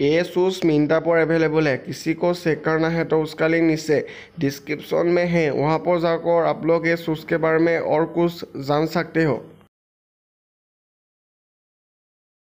ये शूज़ मिंटा पर अवेलेबल है किसी को चेक करना है तो उसका लिंक नीचे डिस्क्रिप्शन में है वहाँ पर जाकर आप लोग ये शूज़ के बारे में और कुछ जान सकते हो